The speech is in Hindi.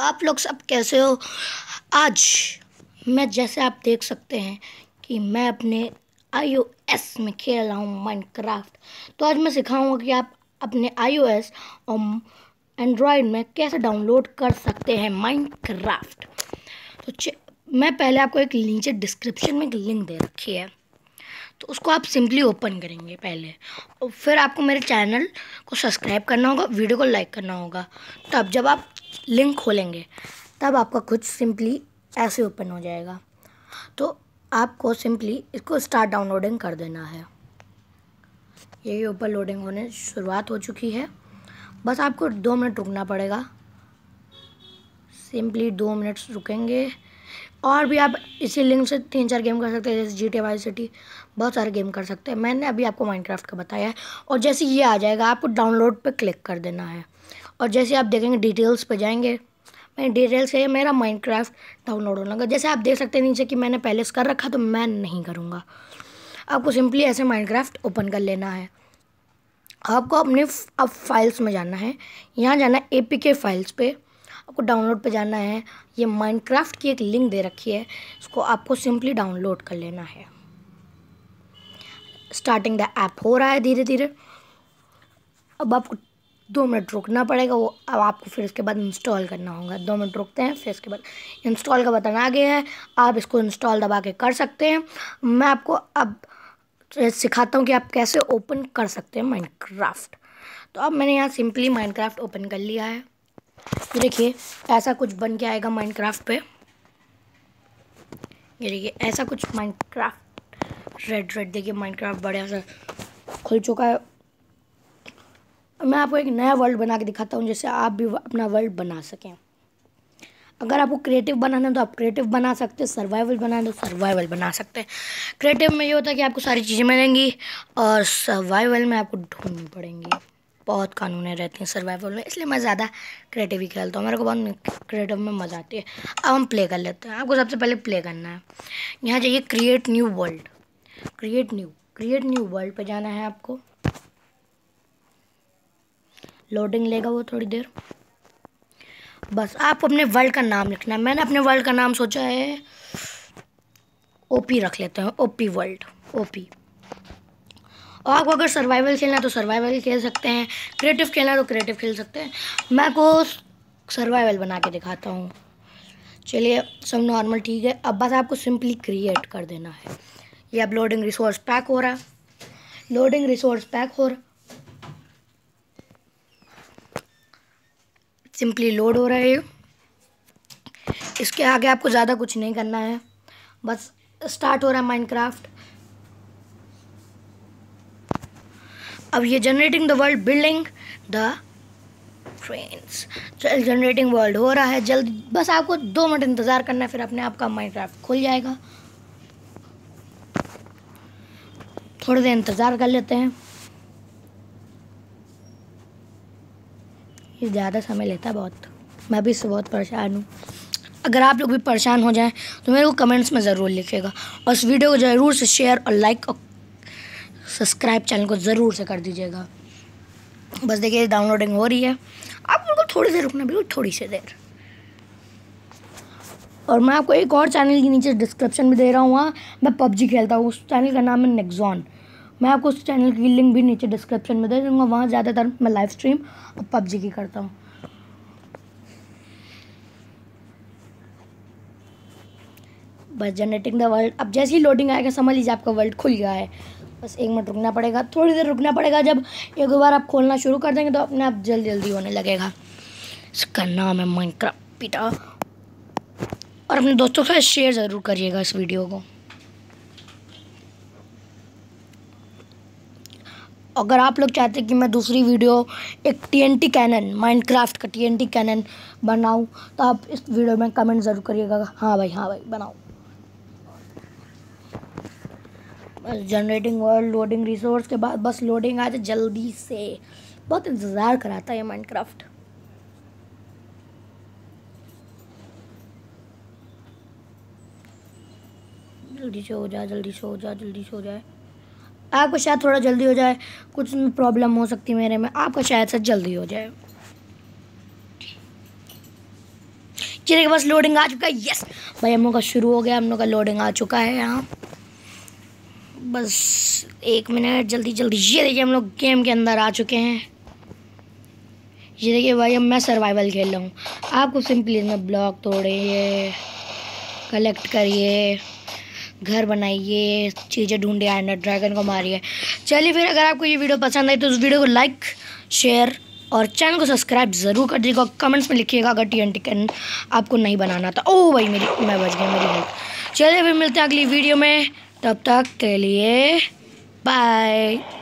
आप लोग सब कैसे हो आज मैं जैसे आप देख सकते हैं कि मैं अपने आई में खेल रहा हूँ माइनक्राफ्ट तो आज मैं सिखाऊंगा कि आप अपने आई और एंड्रॉयड में कैसे डाउनलोड कर सकते हैं माइनक्राफ्ट तो मैं पहले आपको एक नीचे डिस्क्रिप्शन में एक लिंक दे रखी है तो उसको आप सिंपली ओपन करेंगे पहले और फिर आपको मेरे चैनल को सब्सक्राइब करना होगा वीडियो को लाइक करना होगा तब जब आप लिंक खोलेंगे तब आपका कुछ सिंपली ऐसे ओपन हो जाएगा तो आपको सिंपली इसको स्टार्ट डाउनलोडिंग कर देना है यही ऊपर लोडिंग होने शुरुआत हो चुकी है बस आपको दो मिनट रुकना पड़ेगा सिंपली दो मिनट्स रुकेंगे और भी आप इसी लिंक से तीन चार गेम कर सकते हैं जैसे जी टी वाई सिटी बहुत सारे गेम कर सकते हैं मैंने अभी आपको माइनक्राफ्ट का बताया है और जैसे ये आ जाएगा आपको डाउनलोड पे क्लिक कर देना है और जैसे आप देखेंगे डिटेल्स पे जाएंगे मैं डिटेल्स है मेरा माइनक्राफ्ट डाउनलोड होने लगा जैसे आप देख सकते हैं नीचे कि मैंने पहले से कर रखा तो मैं नहीं करूँगा आपको सिंपली ऐसे माइनक्राफ्ट ओपन कर लेना है आपको अपने अब फाइल्स में जाना है यहाँ जाना है ए फाइल्स पर आपको डाउनलोड पे जाना है ये माइनक्राफ्ट की एक लिंक दे रखी है इसको आपको सिंपली डाउनलोड कर लेना है स्टार्टिंग द ऐप हो रहा है धीरे धीरे अब आपको दो मिनट रुकना पड़ेगा वो अब आपको फिर उसके बाद इंस्टॉल करना होगा दो मिनट रुकते हैं फिर इसके बाद इंस्टॉल का बटन आ गया है आप इसको इंस्टॉल दबा के कर सकते हैं मैं आपको अब सिखाता हूँ कि आप कैसे ओपन कर सकते हैं माइनक्राफ्ट तो अब मैंने यहाँ सिंपली माइनक्राफ्ट ओपन कर लिया है ये तो देखिए ऐसा कुछ बन के आएगा माइनक्राफ्ट पे ये देखिए ऐसा कुछ माइनक्राफ्ट रेड रेड देखिए माइनक्राफ्ट बढ़िया से खुल चुका है मैं आपको एक नया वर्ल्ड बना के दिखाता हूँ जिससे आप भी अपना वर्ल्ड बना सकें अगर आपको क्रिएटिव बनाना है तो आप क्रिएटिव बना सकते हैं सर्वाइवल बनाना है तो सर्वाइवल बना सकते हैं क्रिएटिव में ये होता है कि आपको सारी चीज़ें मिलेंगी और सर्वाइवल में आपको ढूंढनी पड़ेंगी बहुत कानूनें रहती हैं सर्वाइवल में इसलिए मैं ज़्यादा क्रिएटिव ही खेलता हूँ मेरे को बहुत क्रिएटिव में मज़ा आती है अब हम प्ले कर लेते हैं आपको सबसे पहले प्ले करना है यहाँ जाइए create new world create new create new world पर जाना है आपको लोडिंग लेगा वो थोड़ी देर बस आप अपने वर्ल्ड का नाम लिखना है मैंने अपने वर्ल्ड का नाम सोचा है ओपी रख लेते हैं ओपी वर्ल्ड ओपी और आपको अगर सर्वाइवल खेलना है तो सर्वाइवल खेल सकते हैं क्रिएटिव खेलना है तो क्रिएटिव खेल सकते हैं मैं को सर्वाइवल बना के दिखाता हूँ चलिए सब नॉर्मल ठीक है अब बस आपको सिंपली क्रिएट कर देना है ये अब लोडिंग रिसोर्स पैक हो रहा लोडिंग रिसोर्स पैक हो रहा सिंपली लोड हो रहा है इसके आगे आपको ज़्यादा कुछ नहीं करना है बस स्टार्ट हो रहा है क्राफ्ट अब ये generating the world building the terrain generating world हो रहा है जल्द बस आपको दो मिनट इंतज़ार करना है फिर अपने आप का माइनक्राफ्ट खुल जाएगा थोड़ी देर इंतज़ार कर लेते हैं ये ज़्यादा समय लेता बहुत मैं भी इससे बहुत परेशान हूँ अगर आप लोग भी परेशान हो जाएं तो मेरे को कमेंट्स में ज़रूर लिखेगा और इस वीडियो को ज़रूर से शेयर और लाइक और सब्सक्राइब चैनल को ज़रूर से कर दीजिएगा बस देखिए डाउनलोडिंग हो रही है आप उनको थोड़ी देर रुकना बिल्कुल थोड़ी सी देर और मैं आपको एक और चैनल के नीचे डिस्क्रिप्शन में दे रहा हूँ वहाँ मैं पबजी खेलता हूँ उस चैनल का नाम है नेक्जॉन मैं आपको उस चैनल की लिंक भी नीचे डिस्क्रिप्शन में दे दूँगा वहाँ ज़्यादातर मैं लाइव स्ट्रीम और पबजी की करता हूँ बस जनरेटिंग द वर्ल्ड अब जैसे ही लोडिंग आएगा समझ लीजिए आपका वर्ल्ड खुल गया है बस एक मिनट रुकना पड़ेगा थोड़ी देर रुकना पड़ेगा जब एक बार आप खोलना शुरू कर देंगे तो अपने आप जल्दी जल्दी होने लगेगा इसका नाम है माइनक्राफ्ट पिटा और अपने दोस्तों के साथ शेयर ज़रूर करिएगा इस वीडियो को अगर आप लोग चाहते कि मैं दूसरी वीडियो एक टीएनटी कैनन माइनक्राफ्ट का टीएनटी कैनन बनाऊं तो आप इस वीडियो में कमेंट ज़रूर करिएगा हाँ भाई हाँ भाई बनाओ बस जनरेटिंग वर्ल्ड लोडिंग रिसोर्स के बाद बस लोडिंग आ जाए जल्दी से बहुत इंतज़ार कराता है माइनक्राफ्ट जल्दी से हो जाए जल्दी से हो जाए जल्दी से हो जाए आपका शायद थोड़ा जल्दी हो जाए कुछ प्रॉब्लम हो सकती मेरे में आपका शायद से जल्दी हो जाए चलिए बस लोडिंग आ चुका है यस भाई हम लोग का शुरू हो गया हम लोग का लोडिंग आ चुका है यहाँ बस एक मिनट जल्दी जल्दी ये देखिए हम लोग गेम के अंदर आ चुके हैं ये देखिए भाई अब मैं सर्वाइवल खेल रहा हूँ आपको सिंपली ना ब्लॉक तोड़िए कलेक्ट करिए घर बनाइए चीज़ें ढूंढे ना ड्रैगन को मारिए चलिए फिर अगर आपको ये वीडियो पसंद आई तो उस वीडियो को लाइक शेयर और चैनल को सब्सक्राइब ज़रूर कर दीजिएगा कमेंट्स में लिखिएगा अगर टी एन टिकन आपको नहीं बनाना था ओ भाई मेरी मैं बच गया मेरी हेल्प चलिए फिर मिलते हैं अगली वीडियो में तब तक के लिए बाय